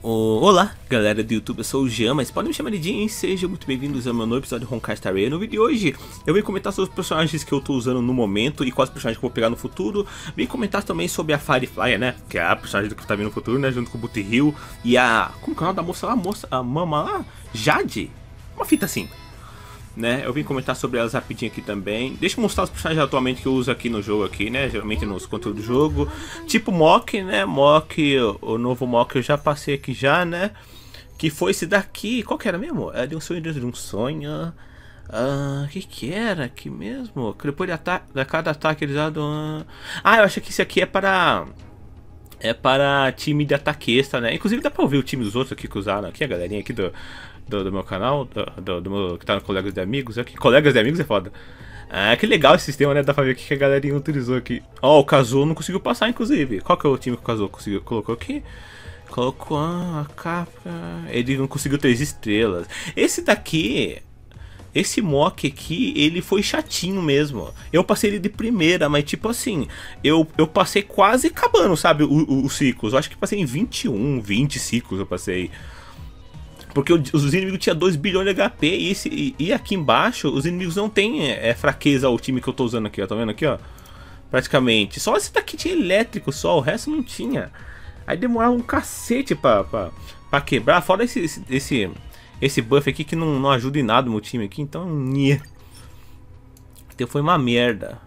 Olá galera do YouTube, eu sou o Jean, mas podem me chamar de Jean e sejam muito bem-vindos ao meu novo episódio de Honkai Star Rail. No vídeo de hoje eu vim comentar sobre os personagens que eu estou usando no momento e quais personagens que eu vou pegar no futuro. Vim comentar também sobre a Firefly, né, que é a personagem que está vindo no futuro, né, junto com o Booty Hill e a... como é o canal da moça lá, a moça, a mama lá? Jade? Uma fita assim né? Eu vim comentar sobre elas rapidinho aqui também. Deixa eu mostrar os personagens atualmente que eu uso aqui no jogo aqui, né? Geralmente nos conteúdos do jogo. Tipo Mock, né? Mock, o novo Mock eu já passei aqui já, né? Que foi esse daqui. Qual que era mesmo? É de um sonho de um sonho. Ah, que que era aqui mesmo? Que depois de, da cada ataque eles adoram Ah, eu acho que esse aqui é para... É para time de ataquista, né? Inclusive dá pra ouvir o time dos outros aqui que usaram aqui, a galerinha aqui do, do, do meu canal, do, do, meu, que tá no Colegas de Amigos. Aqui. Colegas de Amigos é foda. Ah, que legal esse sistema, né? Dá pra ver o que a galerinha utilizou aqui. Ó, oh, o Kazuo não conseguiu passar, inclusive. Qual que é o time que o Kazuo conseguiu, colocou aqui? Colocou a capa... Ele não conseguiu três estrelas. Esse daqui... Esse mock aqui, ele foi chatinho mesmo. Eu passei ele de primeira, mas tipo assim, eu, eu passei quase acabando, sabe, os ciclos. Eu acho que passei em 21, 20 ciclos eu passei. Porque os inimigos tinham 2 bilhões de HP e, esse, e, e, aqui embaixo os inimigos não tem é, fraqueza ao time que eu tô usando aqui, ó. Tá vendo aqui, ó? Praticamente. Só esse daqui tinha elétrico só, o resto não tinha. Aí demorava um cacete pra, pra, pra quebrar. Fora esse, esse, esse, esse buff aqui que não, não ajuda em nada o meu time aqui. Então, Então foi uma merda.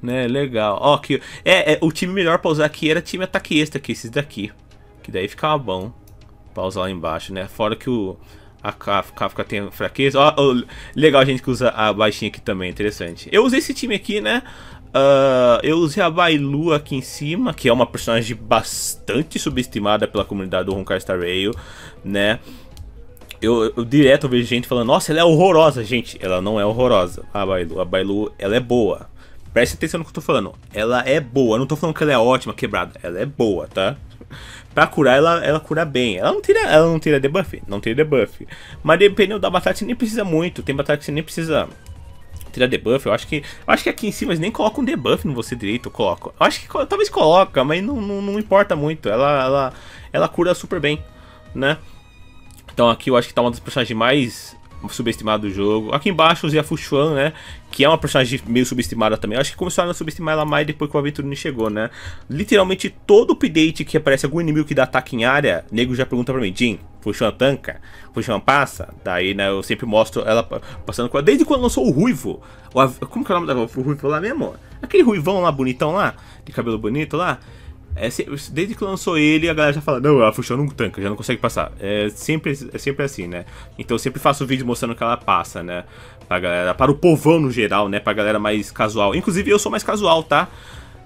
Né, legal. Ó, que, é, é, o time melhor pra usar aqui era time ataque extra, aqui, é esses daqui. Que daí ficava bom. Pausa lá embaixo, né? Fora que o a Kafka tem fraqueza. Ó, ó, legal a gente que usa a baixinha aqui também, interessante. Eu usei esse time aqui, né? Uh, eu usei a Bailu aqui em cima, que é uma personagem bastante subestimada pela comunidade do Honkai Star Rail, né? Eu, eu, direto vejo gente falando, nossa, ela é horrorosa, gente. Ela não é horrorosa, a Bailu. A Bailu, ela é boa. Preste atenção no que eu tô falando. Ela é boa. Eu não tô falando que ela é ótima, quebrada. Ela é boa, tá? Pra curar, ela, ela cura bem. Ela não tira, ela não tira debuff. Não tira debuff. Mas dependendo da batalha, você nem precisa muito. Tem batalha que você nem precisa tirar debuff. Eu acho que. Eu acho que aqui em cima eles nem colocam um debuff no você direito. coloca Eu acho que talvez coloca, mas não, não, não importa muito. Ela, ela, ela cura super bem, né? Então aqui eu acho que tá uma das personagens mais subestimado do jogo. Aqui embaixo, o Zia Fushuan, né? Que é uma personagem meio subestimada também. acho que começaram a subestimar ela mais depois que o Aventurino chegou, né? Literalmente todo update que aparece algum inimigo que dá ataque em área, nego já pergunta pra mim, Jim, Fushuan tanca? Fushuan passa? Daí, né, eu sempre mostro ela passando com ela. Desde quando lançou o Ruivo. O, como que é o nome da o Ruivo lá mesmo? Aquele Ruivão lá, bonitão lá, de cabelo bonito lá. É desde que lançou ele, a galera já fala, não, ela funciona um tanque, já não consegue passar. É sempre, é sempre assim, né? Então eu sempre faço vídeo mostrando que ela passa, né? Pra galera, para o povão no geral, né? Pra galera mais casual. Inclusive eu sou mais casual, tá?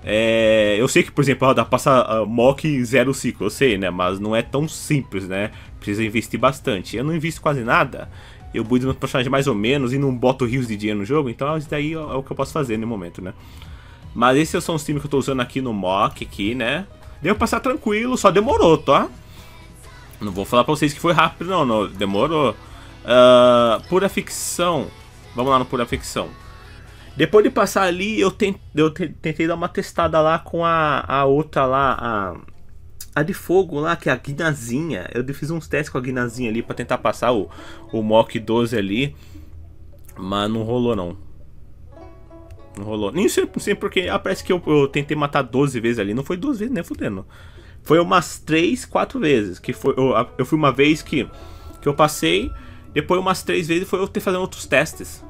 É, eu sei que, por exemplo, ela dá passa uh, mock zero ciclo, eu sei, né? Mas não é tão simples, né? Precisa investir bastante. Eu não invisto quase nada. Eu buido meus personagens mais ou menos e não boto rios de dinheiro no jogo, então isso daí é o que eu posso fazer no momento, né? Mas esses é são os times que eu tô usando aqui no mock, aqui, né? Deu passar tranquilo, só demorou, tá? Não vou falar pra vocês que foi rápido, não, não demorou. Uh, pura ficção. Vamos lá no pura ficção. Depois de passar ali, eu, tentei, eu tentei dar uma testada lá com a, a outra lá, a, a de fogo lá, que é a guinazinha. Eu fiz uns testes com a guinazinha ali para tentar passar o, o mock 12 ali. Mas não rolou não. Não rolou. Nem sei, não sei porque. Ah, parece que eu, eu, tentei matar 12 vezes ali. Não foi duas vezes, nem né? fudendo. Foi umas 3, 4 vezes. Que foi, eu, eu fui uma vez que, que eu passei. Depois umas 3 vezes foi eu ter fazendo outros testes.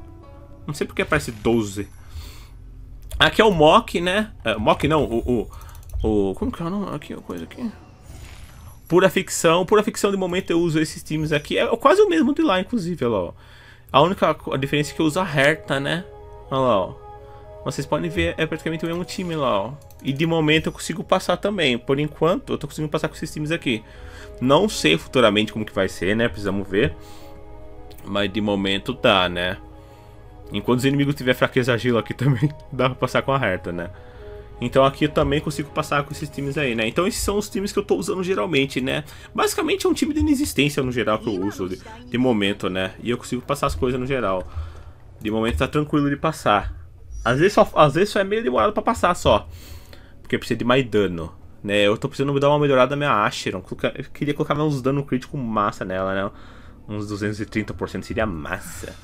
Não sei porque aparece 12. Aqui é o Mock, né? Uh, mock não, o, o, o. Como que é o nome? Aqui, coisa aqui. Pura ficção. Pura ficção de momento eu uso esses times aqui. É quase o mesmo de lá, inclusive, olha lá. Ó. A única a diferença é que eu uso a Herta, né? Olha lá, ó. Vocês podem ver, é praticamente o mesmo time lá, ó. E de momento eu consigo passar também. Por enquanto, eu tô conseguindo passar com esses times aqui. Não sei futuramente como que vai ser, né? Precisamos ver. Mas de momento tá, né? Enquanto os inimigos tiver fraqueza agil aqui também, dá pra passar com a reta né? Então aqui eu também consigo passar com esses times aí, né? Então esses são os times que eu tô usando geralmente, né? Basicamente é um time de inexistência no geral que eu uso de, de momento, né? E eu consigo passar as coisas no geral. De momento tá tranquilo de passar. Às vezes só, às vezes só é meio demorado pra passar só. Porque precisa de mais dano. Né? Eu tô precisando dar uma melhorada na minha Asheron. Eu queria colocar uns dano crítico massa nela, né? Uns 230% seria massa.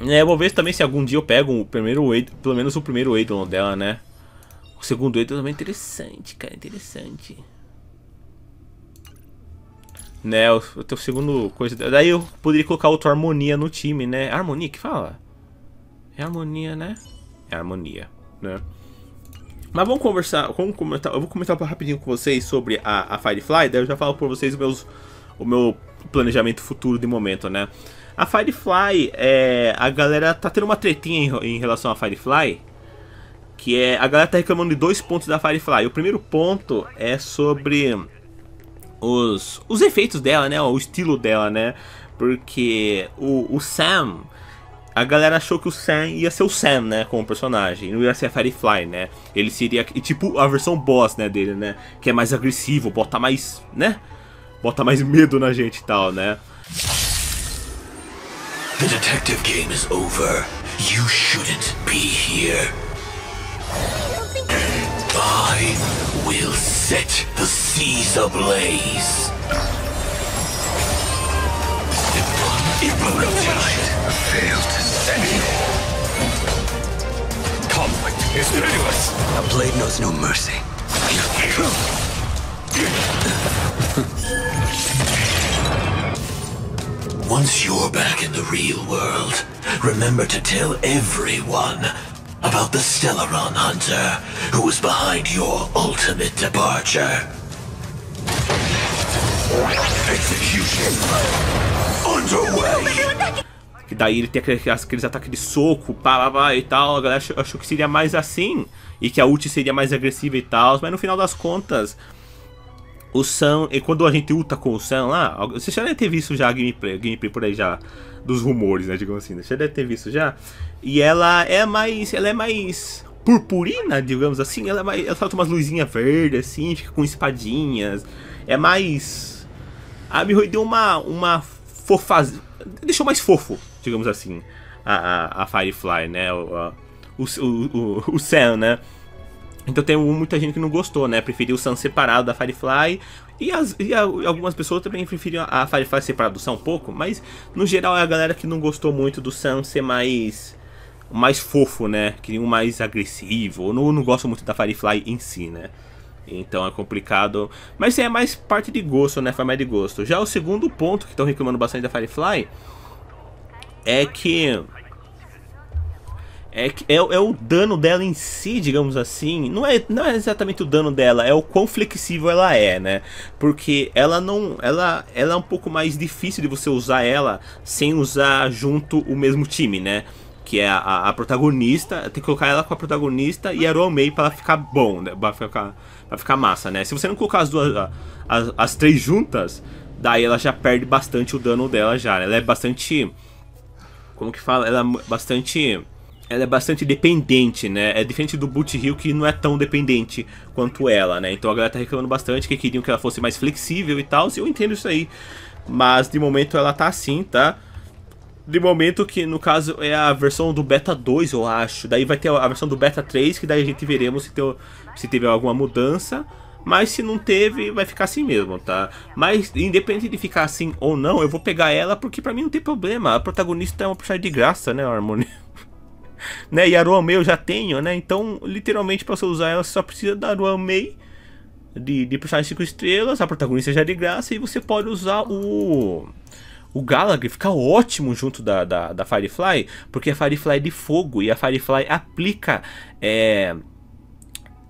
né vou ver também se algum dia eu pego o primeiro pelo menos o primeiro Eidolon dela, né? O segundo Eidolon também é interessante, cara, é interessante. Né, o, o segundo coisa... Daí eu poderia colocar outra harmonia no time, né? Harmonia, que fala? É harmonia, né? É harmonia, né? Mas vamos conversar, vamos comentar, eu vou comentar rapidinho com vocês sobre a, a Firefly, daí eu já falo por vocês meus, o meu planejamento futuro de momento, né? A Firefly, é, a galera tá tendo uma tretinha em, em relação à Firefly, que é, a galera tá reclamando de dois pontos da Firefly. O primeiro ponto é sobre os, os efeitos dela, né, o estilo dela, né? Porque o, o Sam, a galera achou que o Sam ia ser o Sam, né, como personagem, não ia ser a Firefly, né? Ele seria tipo a versão boss, né, dele, né, que é mais agressivo, bota mais, né? Bota mais medo na gente e tal, né? The detective game is over. You shouldn't be here. I will set the seas ablaze. It will not fail to send you. Conflict is pitiless. A blade knows no mercy. Once you're back in the real world, remember to tell everyone about the Stellaron Hunter who was behind your ultimate departure. Execution! Que daí ele tem aqueles, aqueles ataques de soco, pá, pá, pá e tal. A galera achou, achou, que seria mais assim. E que a ult seria mais agressiva e tal. Mas no final das contas, o Sam. E quando a gente ulta com o Sam lá. Você já deve ter visto já a gameplay, a gameplay por aí já. Dos rumores, né? Digamos assim. Né? Você já deve ter visto já. E ela é mais. Ela é mais purpurina, digamos assim, ela, falta é ela solta umas luzinhas verdes, assim, fica com espadinhas. É mais. Ah, me deu uma, uma fofaz... deixou mais fofo, digamos assim, a, a, a Firefly, né? O, a, o, o, o Sam, né? Então tem muita gente que não gostou, né? Preferiu o Sam separado da Firefly. E, as, e a, algumas pessoas também preferiram a Firefly separada do Sam um pouco. Mas no geral é a galera que não gostou muito do Sam ser mais. Mais fofo, né? nem um mais agressivo. não, não gosto muito da Firefly em si, né? Então é complicado. Mas é mais parte de gosto, né? Foi mais de gosto. Já o segundo ponto que estão reclamando bastante da Firefly é que. É, que é, é o dano dela em si, digamos assim. Não é, não é exatamente o dano dela, é o quão flexível ela é, né? Porque ela não. Ela, ela é um pouco mais difícil de você usar ela sem usar junto o mesmo time, né? que é a, a, protagonista, tem que colocar ela com a protagonista e a Romei para ficar bom, né? Pra ficar Vai ficar massa, né? Se você não colocar as duas. As, as três juntas, daí ela já perde bastante o dano dela já. Né? Ela é bastante. Como que fala? Ela é bastante ela é bastante dependente, né? É diferente do Boot Hill que não é tão dependente quanto ela, né? Então a galera tá reclamando bastante que queriam que ela fosse mais flexível e tal, eu entendo isso aí. Mas de momento ela tá assim, tá? de momento que no caso é a versão do beta 2, eu acho. Daí vai ter a versão do beta 3, que daí a gente veremos se, teu, se teve alguma mudança. Mas se não teve, vai ficar assim mesmo, tá? Mas independente de ficar assim ou não, eu vou pegar ela porque para mim não tem problema. A protagonista é uma personagem de graça, né, Harmony? né? E a Ruamei eu já tenho, né? Então, literalmente, para você usar ela, você só precisa da May de, de personagem 5 estrelas, a protagonista já é de graça, e você pode usar o o Gallagher fica ótimo junto da, da, da, Firefly, porque a Firefly é de fogo e a Firefly aplica. É...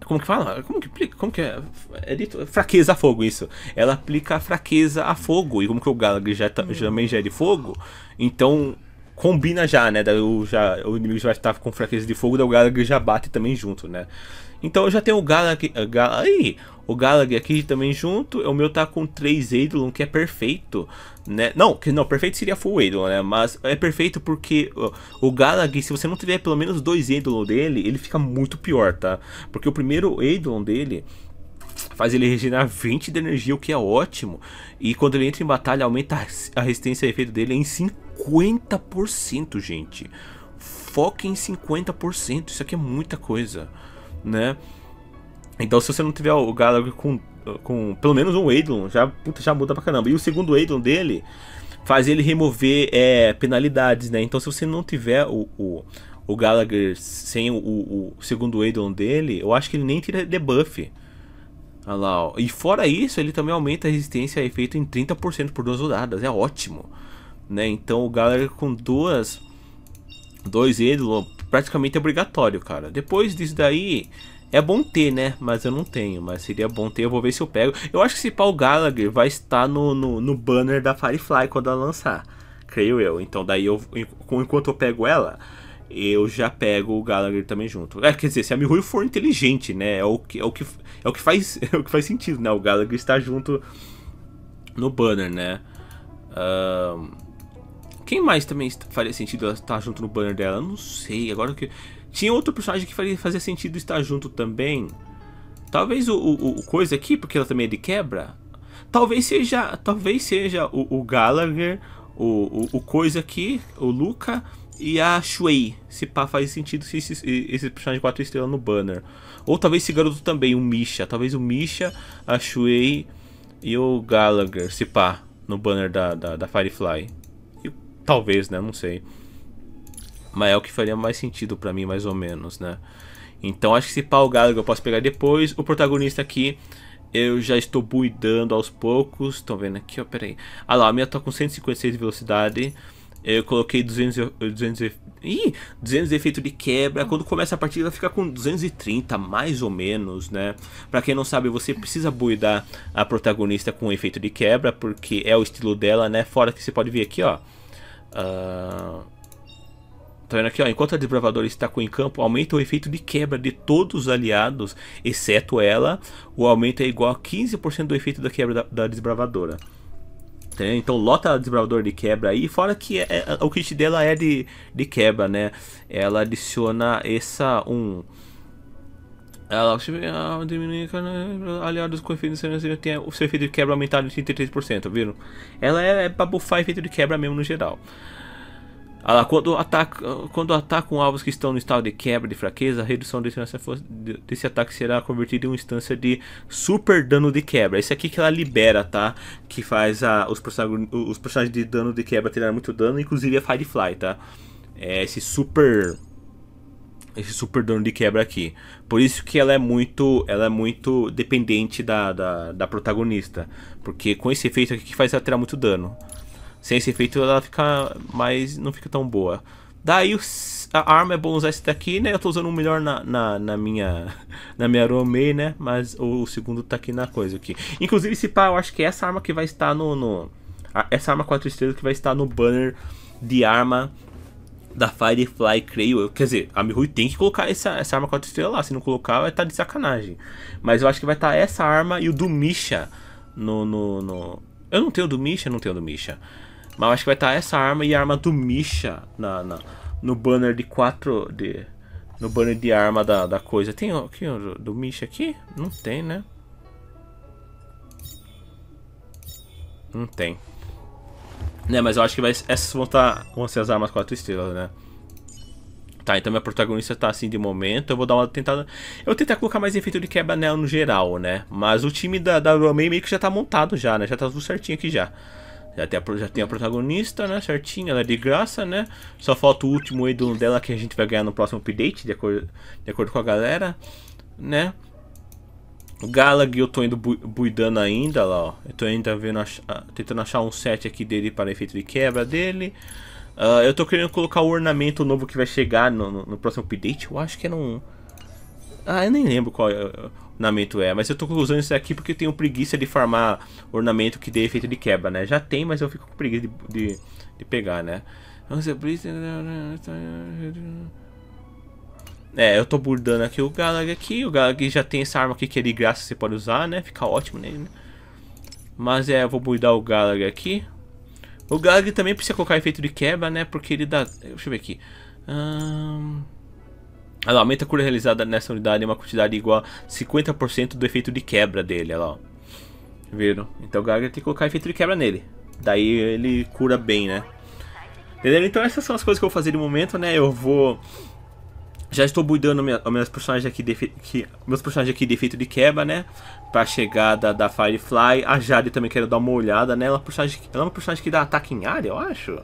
Como que fala? Como que, como que é? é dito? Fraqueza a fogo, isso. Ela aplica a fraqueza a fogo. E como que o Gallagher já, uhum. também já é de fogo, então combina já, né? Daí o, já, o inimigo já está com fraqueza de fogo, daí o Gallagher já bate também junto, né? Então eu já tenho o Gal eh, aí, o Gallagher aqui também junto, o meu tá com 3 Eidolon, que é perfeito, né? Não, que não, perfeito seria full Eidolon, né? Mas é perfeito porque ó, o Gallagher, se você não tiver pelo menos dois Eidolon dele, ele fica muito pior, tá? Porque o primeiro Eidolon dele faz ele regenerar 20 de energia, o que é ótimo. E quando ele entra em batalha, aumenta a resistência e efeito dele em 50%, gente. Foque em 50%, isso aqui é muita coisa, né? Então se você não tiver o Gallagher com, com pelo menos um Eidolon, já, puta, já muda pra caramba. E o segundo Eidolon dele faz ele remover é, penalidades, né? Então se você não tiver o, o, o Gallagher sem o, o segundo Eidolon dele, eu acho que ele nem tira debuff. Olha lá, ó. E fora isso, ele também aumenta a resistência a efeito em 30% por duas rodadas. É ótimo. Né? Então o galera com duas. Dois ídolos praticamente é obrigatório, cara. Depois disso daí. É bom ter, né? Mas eu não tenho. Mas seria bom ter. Eu vou ver se eu pego. Eu acho que esse pau Gallagher vai estar no, no, no banner da Firefly quando ela lançar. Creio eu. Então daí eu. Enquanto eu pego ela eu já pego o Gallagher também junto. É, quer dizer, se a Mihoyo for inteligente, né? É o que, é o que, é o que, faz, é o que faz sentido, né? O Gallagher está junto no banner, né? Uh, quem mais também faria sentido ela estar junto no banner dela? Eu não sei, agora que... Tinha outro personagem que faria, fazia sentido estar junto também. Talvez o, o, o Coisa aqui, porque ela também é de quebra. Talvez seja, talvez seja o, o Gallagher, o, o, o Coisa aqui, o Luca e a Shuei. Se pá, faz sentido se esse, esse personagem de 4 estrelas no banner. Ou talvez esse garoto também, o Misha. Talvez o Misha, a Shuei e o Gallagher, se pá, no banner da, da, da Firefly. E, talvez, né? Não sei. Mas é o que faria mais sentido para mim, mais ou menos, né? Então acho que se pá o Gallagher eu posso pegar depois. O protagonista aqui eu já estou buidando aos poucos. Estão vendo aqui, ó, peraí. Ah lá, a minha tá com 156 de velocidade. Eu coloquei 200, 200, ih, 200 de efeito de quebra. Quando começa a partida, fica com 230, mais ou menos, né? Pra quem não sabe, você precisa buidar a protagonista com efeito de quebra, porque é o estilo dela, né? Fora que você pode ver aqui, ó. Uh... Tá vendo aqui, ó? Enquanto a desbravadora está com em campo, aumenta o efeito de quebra de todos os aliados, exceto ela. O aumento é igual a 15% do efeito da quebra da, da desbravadora. Então lota desbravador de quebra aí, fora que é, é, o kit dela é de, de quebra, né? Ela adiciona essa um ela diminui aliados com efeito de tem o seu efeito de quebra aumentado em 33%, viram? Ela é, é pra bufar efeito de quebra mesmo no geral. Quando atacam, quando atacam alvos que estão no estado de quebra de fraqueza, a redução desse, desse ataque será convertida em uma instância de super dano de quebra. Esse aqui que ela libera, tá? Que faz a, os, personagens, os personagens de dano de quebra tirar muito dano, inclusive a Firefly, tá? É esse super esse super dano de quebra aqui. Por isso que ela é muito, ela é muito dependente da, da, da protagonista. Porque com esse efeito aqui que faz ela tirar muito dano. Sem esse efeito ela fica mais. não fica tão boa. Daí a arma é bom usar esse daqui, né? Eu tô usando o um melhor na, na, na, minha na minha Romei, né? Mas o, o, segundo tá aqui na coisa aqui. Inclusive, esse pá, eu acho que é essa arma que vai estar no. no essa arma 4 estrelas que vai estar no banner de arma da Firefly, creio eu. Quer dizer, a Mihui tem que colocar essa, essa arma 4 estrelas lá. Se não colocar, vai estar tá de sacanagem. Mas eu acho que vai estar tá essa arma e o do Misha no, no, no... Eu não tenho do Misha, não tenho do Misha. Mas acho que vai estar essa arma e a arma do Misha na, na no banner de 4. De, no banner de arma da, da coisa. Tem aqui o do Misha aqui? Não tem, né? Não tem. Né, mas eu acho que vai, essas vão, tá, vão ser as armas 4 estrelas, né? Tá, então minha protagonista tá assim de momento. Eu vou dar uma tentada. Eu vou tentar colocar mais efeito de quebra nela no geral, né? Mas o time da, da Romei meio que já tá montado já, né? Já tá tudo certinho aqui já. Já tem, a, já tem a protagonista, né? Certinho, ela é de graça, né? Só falta o último ídolo dela que a gente vai ganhar no próximo update, de acordo, de acordo com a galera, né? Galag eu tô indo bu buidando ainda lá, ó. Eu tô ainda vendo, ach ah, tentando achar um set aqui dele para efeito de quebra dele. Uh, eu tô querendo colocar o ornamento novo que vai chegar no, no, no próximo update. Eu acho que era um ah, eu nem lembro qual eh, ornamento é, mas eu tô usando isso aqui porque eu tenho preguiça de farmar ornamento que dê efeito de quebra, né? Já tem, mas eu fico com preguiça de, de, de pegar, né? É, eu tô burdando aqui o Galag aqui, o Galag já tem essa arma aqui que é de graça, você pode usar, né? Fica ótimo nele, né? Mas é, eu vou burdar o Galag aqui. O Galag também precisa colocar efeito de quebra, né? Porque ele dá... Deixa eu ver aqui. Hum lá, aumenta a cura realizada nessa unidade em uma quantidade igual a 50% do efeito de quebra dele, olha lá. Tá Viram? Então o Garga tem que colocar efeito de quebra nele. Daí ele cura bem, né? Entendeu? Então essas são as coisas que eu vou fazer de momento, né? Eu vou já estou buildando minha, meus personagens aqui de, que, meus personagens aqui defeito de quebra, né? Para chegada da Firefly, a Jade também quero dar uma olhada nela. Né? É personagem, ela é uma personagem que dá ataque em área, eu acho.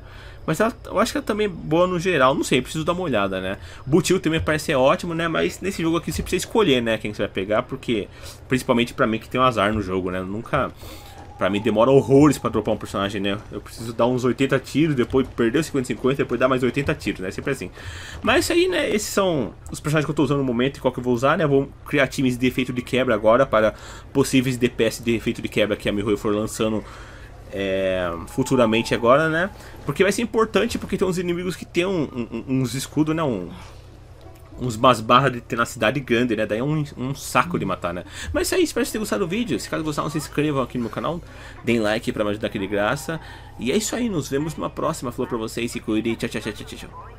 Mas ela, eu acho que ela também é boa no geral, não sei, preciso dar uma olhada, né? Butil também parece ser ótimo, né? Mas nesse jogo aqui você precisa escolher, né, quem você vai pegar, porque principalmente para mim que tem um azar no jogo, né? nunca Pra mim demora horrores pra dropar um personagem, né? Eu preciso dar uns 80 tiros, depois perder os 50 50, depois dar mais 80 tiros, né? Sempre assim. Mas isso aí, né? Esses são os personagens que eu tô usando no momento e qual que eu vou usar, né? vou criar times de efeito de quebra agora para possíveis DPS de efeito de quebra que a Mihoyo for lançando é, futuramente agora, né? Porque vai ser importante, porque tem uns inimigos que tem um, um, uns escudos, né? Um, uns umas barras de tenacidade grande, né? Daí é um, um saco de matar, né? Mas é isso, espero que tenham gostado do vídeo. Se caso gostaram, se inscrevam aqui no meu canal, deem like pra me ajudar aqui de graça. E é isso aí, nos vemos numa próxima. Falou pra vocês, se cuidem, tchau, tchau, tchau, tchau, tchau.